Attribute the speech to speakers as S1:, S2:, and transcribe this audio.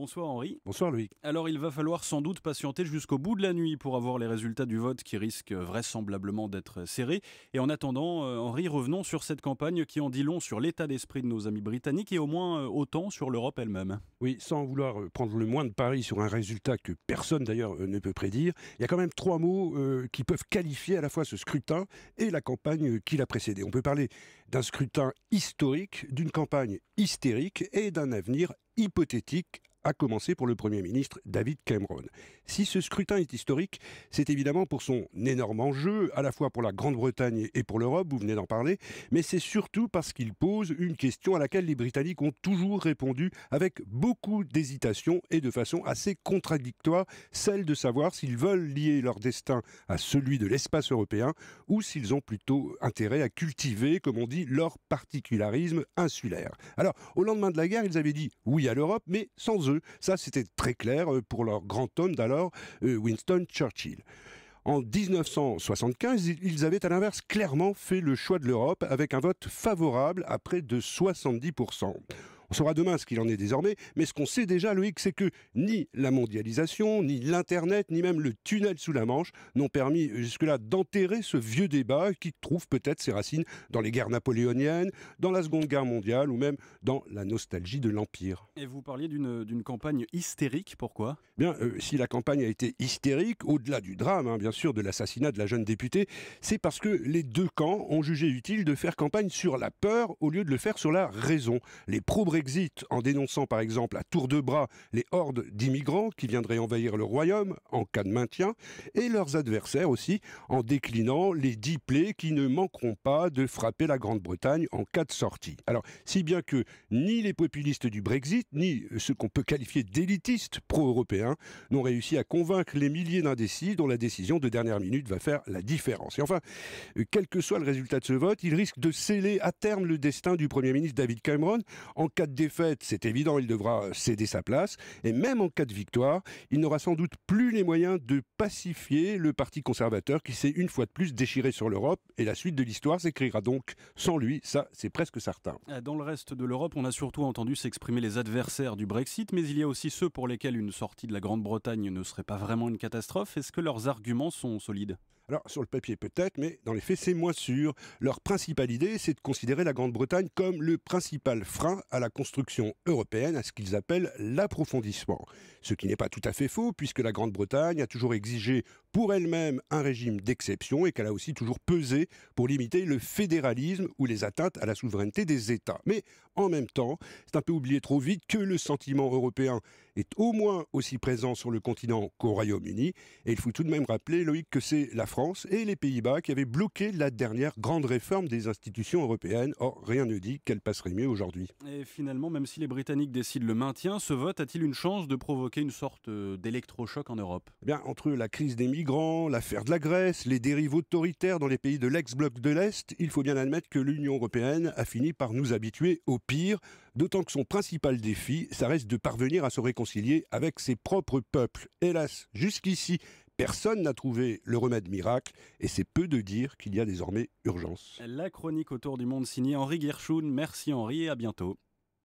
S1: Bonsoir Henri. Bonsoir Louis. Alors il va falloir sans doute patienter jusqu'au bout de la nuit pour avoir les résultats du vote qui risquent vraisemblablement d'être serrés. Et en attendant, euh, Henri, revenons sur cette campagne qui en dit long sur l'état d'esprit de nos amis britanniques et au moins euh, autant sur l'Europe elle-même. Oui, sans vouloir
S2: euh, prendre le moins de paris sur un résultat que personne d'ailleurs ne peut prédire, il y a quand même trois mots qui peuvent qualifier à la fois ce scrutin et la campagne qui l'a précédé. On peut parler d'un scrutin historique, d'une campagne hystérique et d'un avenir hypothétique a commencé pour le Premier ministre David Cameron. Si ce scrutin est historique, c'est évidemment pour son énorme enjeu, à la fois pour la Grande-Bretagne et pour l'Europe, vous venez d'en parler, mais c'est surtout parce qu'il pose une question à laquelle les Britanniques ont toujours répondu avec beaucoup d'hésitation et de façon assez contradictoire, celle de savoir s'ils veulent lier leur destin à celui de l'espace européen ou s'ils ont plutôt intérêt à cultiver, comme on dit, leur particularisme insulaire. Alors, au lendemain de la guerre, ils avaient dit oui à l'Europe, mais sans ça, c'était très clair euh, pour leur grand homme d'alors, euh, Winston Churchill. En 1975, ils avaient à l'inverse clairement fait le choix de l'Europe avec un vote favorable à près de 70%. On saura demain ce qu'il en est désormais, mais ce qu'on sait déjà, Loïc, c'est que ni la mondialisation, ni l'Internet, ni même le tunnel sous la Manche n'ont permis jusque-là d'enterrer ce vieux débat qui trouve peut-être ses racines dans les guerres napoléoniennes, dans la Seconde Guerre mondiale ou même dans la nostalgie de l'Empire. Et
S1: vous parliez d'une
S2: campagne hystérique, pourquoi Bien, euh, si la campagne a été hystérique, au-delà du drame, hein, bien sûr, de l'assassinat de la jeune députée, c'est parce que les deux camps ont jugé utile de faire campagne sur la peur au lieu de le faire sur la raison. Les pro en dénonçant par exemple à tour de bras les hordes d'immigrants qui viendraient envahir le royaume en cas de maintien, et leurs adversaires aussi en déclinant les dix plaies qui ne manqueront pas de frapper la Grande-Bretagne en cas de sortie. Alors, si bien que ni les populistes du Brexit, ni ceux qu'on peut qualifier d'élitistes pro-européens, n'ont réussi à convaincre les milliers d'indécis dont la décision de dernière minute va faire la différence. Et enfin, quel que soit le résultat de ce vote, il risque de sceller à terme le destin du Premier ministre David Cameron en cas de défaite, c'est évident, il devra céder sa place. Et même en cas de victoire, il n'aura sans doute plus les moyens de pacifier le Parti conservateur qui s'est une fois de plus déchiré sur l'Europe. Et la suite de l'histoire s'écrira donc sans lui. Ça, c'est presque certain.
S1: Euh, dans le reste de l'Europe, on a surtout entendu s'exprimer les adversaires du Brexit, mais il y a aussi ceux pour lesquels une sortie de la Grande-Bretagne ne serait pas vraiment une catastrophe. Est-ce que leurs arguments sont solides
S2: alors, sur le papier peut-être, mais dans les faits, c'est moins sûr. Leur principale idée, c'est de considérer la Grande-Bretagne comme le principal frein à la construction européenne, à ce qu'ils appellent l'approfondissement. Ce qui n'est pas tout à fait faux, puisque la Grande-Bretagne a toujours exigé pour elle-même un régime d'exception et qu'elle a aussi toujours pesé pour limiter le fédéralisme ou les atteintes à la souveraineté des États. Mais en même temps, c'est un peu oublié trop vite que le sentiment européen est au moins aussi présent sur le continent qu'au Royaume-Uni. Et il faut tout de même rappeler, Loïc, que c'est la France et les Pays-Bas qui avaient bloqué la dernière grande réforme des institutions européennes. Or, rien ne dit qu'elle passerait mieux aujourd'hui.
S1: Et finalement, même si les Britanniques décident le maintien, ce vote a-t-il une
S2: chance de provoquer une sorte euh, d'électrochoc en Europe eh bien, Entre la crise des migrants, l'affaire de la Grèce, les dérives autoritaires dans les pays de l'ex-bloc de l'Est, il faut bien admettre que l'Union européenne a fini par nous habituer au pire, d'autant que son principal défi, ça reste de parvenir à se réconcilier avec ses propres peuples. Hélas, jusqu'ici, Personne n'a trouvé le remède miracle et c'est peu de dire qu'il y a désormais urgence.
S1: La chronique autour du monde signée Henri Guerchoun. Merci Henri et à bientôt.